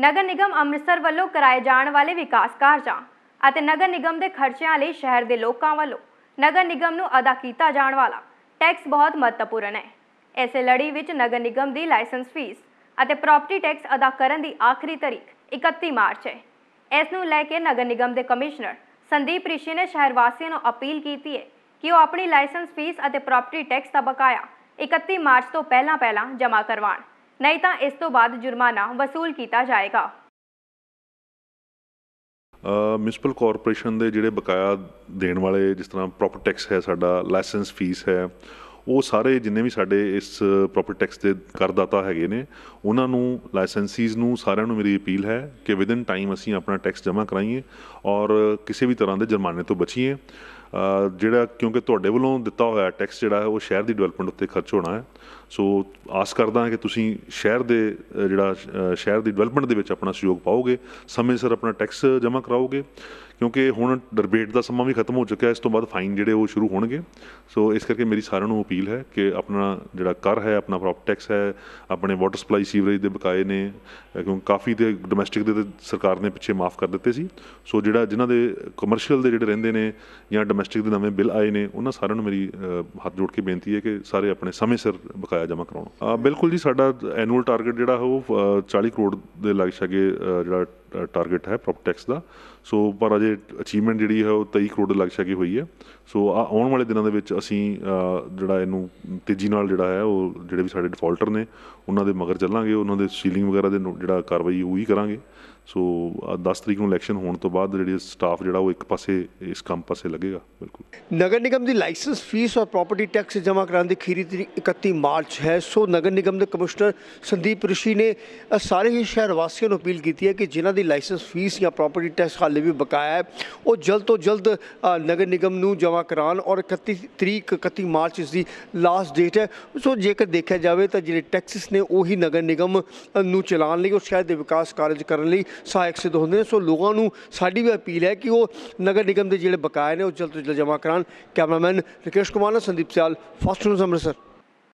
ਨਗਰ ਨਿਗਮ ਅੰਮ੍ਰਿਤਸਰ ਵੱਲੋਂ ਕਰਾਏ ਜਾਣ ਵਾਲੇ ਵਿਕਾਸ ਕਾਰਜਾਂ ਅਤੇ ਨਗਰ ਨਿਗਮ ਦੇ ਖਰਚਿਆਂ ਲਈ ਸ਼ਹਿਰ ਦੇ ਲੋਕਾਂ ਵੱਲੋਂ ਨਗਰ ਨਿਗਮ ਨੂੰ ਅਦਾ ਕੀਤਾ ਜਾਣ ਵਾਲਾ ਟੈਕਸ ਬਹੁਤ ਮਹੱਤਵਪੂਰਨ ਹੈ ਐਸੇ ਲੜੀ ਵਿੱਚ ਨਗਰ ਨਿਗਮ ਦੀ ਲਾਇਸੈਂਸ ਫੀਸ ਅਤੇ ਪ੍ਰਾਪਰਟੀ ਟੈਕਸ ਅਦਾ ਕਰਨ ਦੀ ਆਖਰੀ ਤਾਰੀਖ 31 ਮਾਰਚ ਹੈ ਇਸ ਨੂੰ ਲੈ ਕੇ ਨਗਰ ਨਿਗਮ ਦੇ ਕਮਿਸ਼ਨਰ ਸੰਦੀਪ ਰਿਸ਼ੀ ਨੇ ਸ਼ਹਿਰ ਵਾਸੀਆਂ ਨੂੰ ਅਪੀਲ ਕੀਤੀ ਹੈ ਕਿ ਉਹ ਆਪਣੀ ਲਾਇਸੈਂਸ ਫੀਸ ਅਤੇ ਪ੍ਰਾਪਰਟੀ ਟੈਕਸ ਦਾ ਬਕਾਇਆ 31 ਮਾਰਚ ਤੋਂ ਪਹਿਲਾਂ ਪਹਿਲਾਂ ਜਮ੍ਹਾਂ ਕਰਵਾਉਣ ਨਹੀਂ ਤਾਂ ਇਸ ਤੋਂ ਬਾਅਦ ਜੁਰਮਾਨਾ ਵਸੂਲ ਕੀਤਾ ਜਾਏਗਾ ਮਿਊਨਿਸਪਲ ਕਾਰਪੋਰੇਸ਼ਨ ਦੇ ਜਿਹੜੇ ਬਕਾਇਆ ਦੇਣ ਵਾਲੇ ਜਿਸ ਤਰ੍ਹਾਂ ਪ੍ਰੋਪਰਟੀ ਟੈਕਸ ਹੈ ਸਾਡਾ ਲਾਇਸੈਂਸ ਫੀਸ ਹੈ ਉਹ ਸਾਰੇ ਜਿੰਨੇ ਵੀ ਸਾਡੇ ਇਸ ਪ੍ਰੋਪਰਟੀ ਟੈਕਸ ਦੇ ਕਰਦਾਤਾ ਹੈਗੇ ਨੇ ਉਹਨਾਂ ਨੂੰ ਲਾਇਸੈਂਸੀਜ਼ ਨੂੰ ਸਾਰਿਆਂ ਨੂੰ ਮੇਰੀ ਅਪੀਲ ਹੈ ਕਿ ਵਿਦਨ ਟਾਈਮ ਅਸੀਂ ਆਪਣਾ ਟੈਕਸ ਜਮ੍ਹਾਂ ਕਰਾਈਏ ਔਰ ਕਿਸੇ ਵੀ ਤਰ੍ਹਾਂ ਦੇ ਜੁਰਮਾਨੇ ਤੋਂ ਬਚੀਏ ਜਿਹੜਾ ਕਿਉਂਕਿ ਤੁਹਾਡੇ ਵੱਲੋਂ ਦਿੱਤਾ ਹੋਇਆ ਟੈਕਸ ਜਿਹੜਾ ਹੈ ਉਹ ਸ਼ਹਿਰ ਦੀ ਡਿਵੈਲਪਮੈਂਟ ਉੱਤੇ ਖਰਚ ਹੋਣਾ ਹੈ ਸੋ ਆਸ ਕਰਦਾ ਹਾਂ ਕਿ ਤੁਸੀਂ ਸ਼ਹਿਰ ਦੇ ਜਿਹੜਾ ਸ਼ਹਿਰ ਦੀ ਡਿਵੈਲਪਮੈਂਟ ਦੇ ਵਿੱਚ ਆਪਣਾ ਸਹਿਯੋਗ ਪਾਓਗੇ ਸਮੇਂ ਸਿਰ ਆਪਣਾ ਟੈਕਸ ਜਮ੍ਹਾਂ ਕਰਾਓਗੇ ਕਿਉਂਕਿ ਹੁਣ ਡਿਬੇਟ ਦਾ ਸਮਾਂ ਵੀ ਖਤਮ ਹੋ ਚੁੱਕਿਆ ਇਸ ਤੋਂ ਬਾਅਦ ਫਾਈਨ ਜਿਹੜੇ ਉਹ ਸ਼ੁਰੂ ਹੋਣਗੇ ਸੋ ਇਸ ਕਰਕੇ ਮੇਰੀ ਸਾਰਿਆਂ ਨੂੰ ਅਪੀਲ ਹੈ ਕਿ ਆਪਣਾ ਜਿਹੜਾ ਕਰ ਹੈ ਆਪਣਾ ਪ੍ਰੋਪ ਟੈਕਸ ਹੈ ਆਪਣੇ ਵਾਟਰ ਸਪਲਾਈ ਸੀਵਰੇਜ ਦੇ ਬਕਾਏ ਨੇ ਕਿਉਂਕਿ ਕਾਫੀ ਤੇ ਡੋਮੈਸਟਿਕ ਦੇ ਸਰਕਾਰ ਨੇ ਪਿੱਛੇ ਮਾਫ ਕਰ ਦਿੱਤੇ ਸੀ ਸੋ ਜਿਹੜਾ ਜਿਨ੍ਹਾਂ ਦੇ ਕਮਰਸ਼ੀਅਲ ਦੇ ਜਿਹੜੇ ਰਹਿੰਦੇ ਨੇ ਜਾਂ ਡੋਮੈਸਟਿਕ ਦੇ ਨਵੇਂ ਬਿੱਲ ਆਏ ਨੇ ਉਹਨਾਂ ਸਾਰਿਆਂ ਨੂੰ ਮੇਰੀ ਹੱਥ ਜੋੜ ਕੇ ਬੇਨਤੀ ਹੈ ਕਿ ਸਾਰੇ ਆਪਣੇ ਸਮੇਂ ਸਿਰ ਬਕਾਇਆ ਜਮ੍ਹਾਂ ਕਰਾਉਣ ਬਿਲਕੁਲ ਜੀ ਸਾਡਾ ਐਨੂਅਲ ਟਾਰਗੇਟ ਜਿਹੜਾ ਉਹ 40 ਕਰੋੜ ਦੇ ਲਾਗ ਸਕੇ ਜਿਹੜਾ ਟਾਰਗੇਟ ਹੈ ਪ੍ਰੋਪ ਟੈਕਸ ਦਾ ਸੋ ਪਰ ਅਜੇ ਅਚੀਵਮੈਂਟ ਜਿਹੜੀ ਹੈ ਉਹ 23 ਕਰੋੜ ਦੇ ਸ਼ਕੀ ਕੀ ਹੋਈ ਹੈ ਸੋ ਆਉਣ ਵਾਲੇ ਦਿਨਾਂ ਦੇ ਵਿੱਚ ਅਸੀਂ ਜਿਹੜਾ ਇਹਨੂੰ ਤੇਜ਼ੀ ਨਾਲ ਜਿਹੜਾ ਹੈ ਉਹ ਜਿਹੜੇ ਵੀ ਸਾਡੇ ਡਿਫਾਲਟਰ ਨੇ ਉਹਨਾਂ ਦੇ ਮਗਰ ਚੱਲਾਂਗੇ ਉਹਨਾਂ ਦੇ ਸੀਲਿੰਗ ਵਗੈਰਾ ਦੇ ਜਿਹੜਾ ਕਾਰਵਾਈ ਉਹੀ ਕਰਾਂਗੇ ਸੋ 10 ਤਰੀਕ ਨੂੰ ਇਲੈਕਸ਼ਨ ਹੋਣ ਤੋਂ ਬਾਅਦ ਜਿਹੜੇ ਸਟਾਫ ਜਿਹੜਾ ਉਹ ਇੱਕ ਪਾਸੇ ਇਸ ਕੰਮ ਪਾਸੇ ਲੱਗੇਗਾ ਬਿਲਕੁਲ ਨਗਰ ਨਿਗਮ ਦੀ ਲਾਇਸੈਂਸ ਫੀਸ ਔਰ ਪ੍ਰਾਪਰਟੀ ਟੈਕਸ ਜਮ੍ਹਾਂ ਕਰਾਉਣ ਦੀ ਖੀਰੀ ਤਰੀਕ 31 ਮਾਰਚ ਹੈ ਸੋ ਨਗਰ ਨਿਗਮ ਦੇ ਕਮਿਸ਼ਨਰ ਸੰਦੀਪ ਰਿਸ਼ੀ ਨੇ ਸਾਰੇ ਹੀ ਸ਼ਹਿਰ ਵਾਸੀਆਂ ਨੂੰ ਅਪੀਲ ਕੀਤੀ ਹੈ ਕਿ ਜਿਨ੍ਹਾਂ ਦੀ ਲਾਇਸੈਂਸ ਫੀਸ ਜਾਂ ਪ੍ਰਾਪਰਟੀ ਟੈਕਸ ਹਾਲੇ ਵੀ ਬਕਾਇਆ ਹੈ ਉਹ ਜਲਦ ਤੋਂ ਜਲਦ ਨਗਰ ਨਿਗਮ ਨੂੰ ਜਮ੍ਹਾਂ ਕਰਾਉਣ ਔਰ 31 ਤਰੀਕ 31 ਮਾਰਚ ਇਸ ਦੀ ਲਾਸਟ ਡੇਟ ਹੈ ਸੋ ਜੇਕਰ ਦੇਖਿਆ ਜਾਵੇ ਤਾਂ ਜਿਹੜੇ ਟੈਕਸਿਸ ਨੇ ਉਹੀ ਨਗਰ ਨਿਗਮ ਨੂੰ ਚਲਾਉਣ ਲਈ ਉਹ ਸ਼ਹਿਰ ਦੇ ਵਿਕਾਸ ਕਾਰਜ ਕਰਨ ਲਈ ਸਹਾਇਕ ਸਿੱਧ ਹੁੰਦੇ ਨੇ ਸੋ ਲੋਕਾਂ ਨੂੰ ਸਾਡੀ ਵੀ ਅਪੀਲ ਹੈ ਕਿ ਉਹ ਨਗਰ ਨਿਗਮ ਦੇ ਜਿਹੜੇ ਬਕਾਇਆ ਨੇ ਉਹ ਜਲਦ ਤੋਂ ਜਲਦ ਜਮ੍ਹਾਂ ਕਰਾਣ ਕੈਮਰਾਮੈਨ ਰਕੇਸ਼ ਕੁਮਾਰ ਨਾਲ ਸੰਦੀਪ ਸਿਆਲ ਫਾਸਟ ਨਿਊਜ਼ ਅੰਮ੍ਰਿਤਸਰ